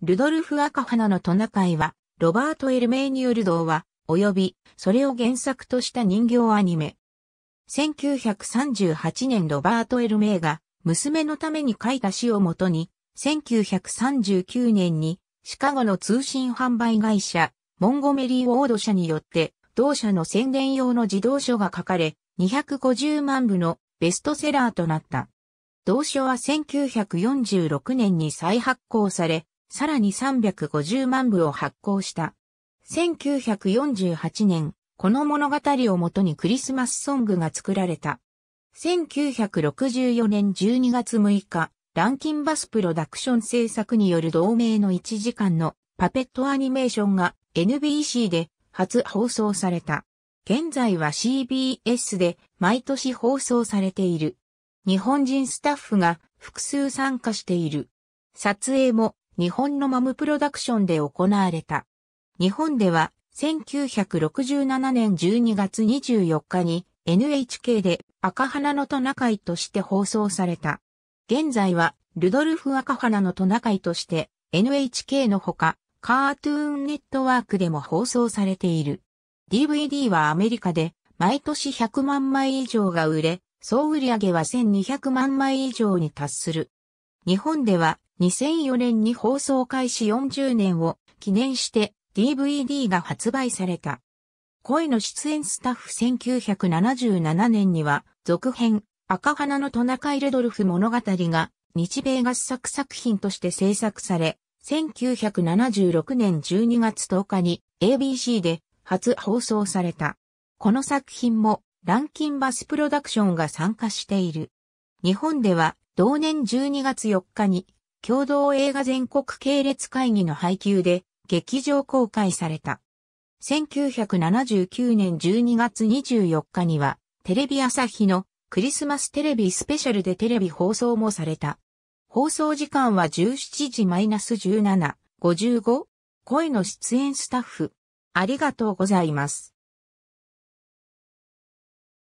ルドルフ・赤花のトナカイは、ロバート・エルメーニュールドーは、及び、それを原作とした人形アニメ。1938年ロバート・エルメーが、娘のために書いた詩をもとに、1939年に、シカゴの通信販売会社、モンゴメリー・ウォード社によって、同社の宣伝用の自動書が書かれ、250万部のベストセラーとなった。同書は1946年に再発行され、さらに350万部を発行した。1948年、この物語をもとにクリスマスソングが作られた。1964年12月6日、ランキンバスプロダクション制作による同名の1時間のパペットアニメーションが NBC で初放送された。現在は CBS で毎年放送されている。日本人スタッフが複数参加している。撮影も日本のマムプロダクションで行われた。日本では1967年12月24日に NHK で赤花のトナカイとして放送された。現在はルドルフ赤花のトナカイとして NHK のほかカートゥーンネットワークでも放送されている。DVD はアメリカで毎年100万枚以上が売れ、総売上は1200万枚以上に達する。日本では2004年に放送開始40年を記念して DVD が発売された。恋の出演スタッフ1977年には続編赤花のトナカイレドルフ物語が日米合作作品として制作され、1976年12月10日に ABC で初放送された。この作品もランキンバスプロダクションが参加している。日本では同年12月4日に共同映画全国系列会議の配給で劇場公開された。1979年12月24日には、テレビ朝日のクリスマステレビスペシャルでテレビ放送もされた。放送時間は17時 -17、55。声の出演スタッフ。ありがとうございます。